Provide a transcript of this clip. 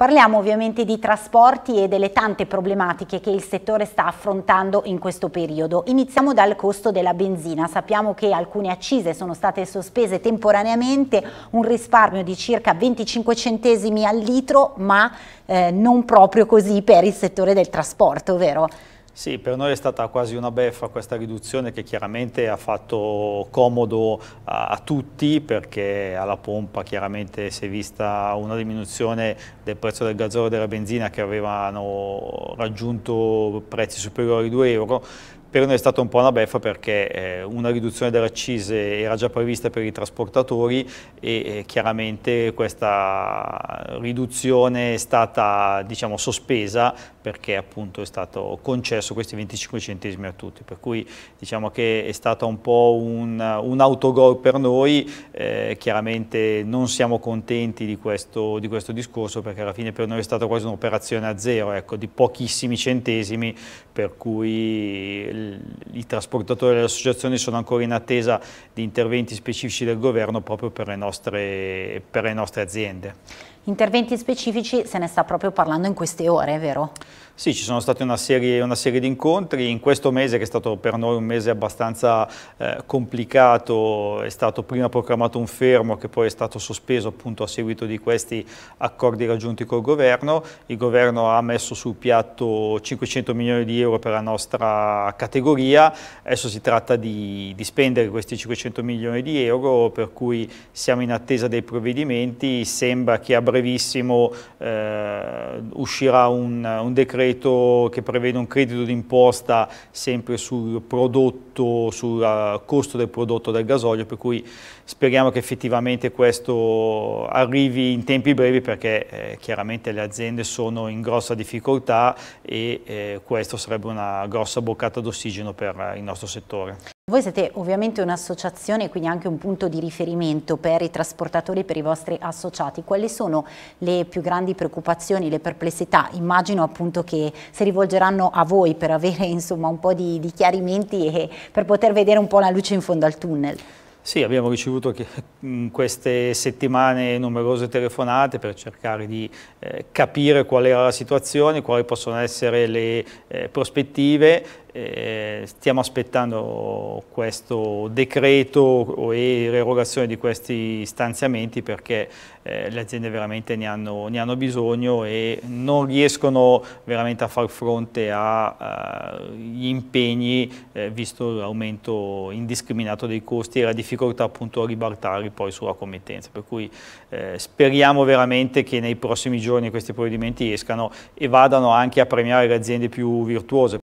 Parliamo ovviamente di trasporti e delle tante problematiche che il settore sta affrontando in questo periodo. Iniziamo dal costo della benzina. Sappiamo che alcune accise sono state sospese temporaneamente, un risparmio di circa 25 centesimi al litro, ma eh, non proprio così per il settore del trasporto, vero? Sì, per noi è stata quasi una beffa questa riduzione che chiaramente ha fatto comodo a, a, tutti perché alla pompa chiaramente si è vista una diminuzione del prezzo del gasolio e della benzina che avevano raggiunto prezzi superiori a 2 euro per noi è stata un po' una beffa perché eh, una riduzione delle accise era già prevista per i trasportatori e eh, chiaramente questa riduzione è stata diciamo, sospesa perché appunto è stato concesso questi 25 centesimi a tutti, per cui diciamo che è stato un po' un, un autogol per noi, eh, chiaramente non siamo contenti di questo, di questo, discorso perché alla fine per noi è stata quasi un'operazione a zero, ecco, di pochissimi centesimi per cui i trasportatori e le associazioni sono ancora in attesa di interventi specifici del governo proprio per le nostre, per le nostre aziende. Interventi specifici se ne sta proprio parlando in queste ore, è vero? Sì, ci sono state una serie, una serie, di incontri. In questo mese, che è stato per noi un mese abbastanza eh, complicato, è stato prima proclamato un fermo che poi è stato sospeso appunto a seguito di questi accordi raggiunti col governo. Il governo ha messo sul piatto 500 milioni di euro per la nostra categoria. Adesso si tratta di, di spendere questi 500 milioni di euro, per cui siamo in attesa dei provvedimenti. Sembra che a breve brevissimo eh, uscirà un, un, decreto che prevede un credito d'imposta sempre sul prodotto, sul uh, costo del prodotto del gasolio, per cui speriamo che effettivamente questo arrivi in tempi brevi perché eh, chiaramente le aziende sono in grossa difficoltà e eh, questo sarebbe una grossa boccata d'ossigeno per eh, il nostro settore. Voi siete ovviamente un'associazione, quindi anche un punto di riferimento per i trasportatori e per i vostri associati. Quali sono le più grandi preoccupazioni, le perplessità? Immagino appunto che si rivolgeranno a voi per avere insomma un po' di, di chiarimenti e per poter vedere un po' la luce in fondo al tunnel. Sì, abbiamo ricevuto in mm, queste settimane numerose telefonate per cercare di eh, capire qual era la situazione, quali possono essere le eh, prospettive eh, stiamo aspettando questo decreto e l'erogazione di questi stanziamenti perché eh, le aziende veramente ne hanno, ne hanno, bisogno e non riescono veramente a far fronte agli eh, impegni eh, visto l'aumento indiscriminato dei costi e la difficoltà appunto a ribaltare poi sulla committenza. Per cui eh, speriamo veramente che nei prossimi giorni questi provvedimenti escano e vadano anche a premiare le aziende più virtuose.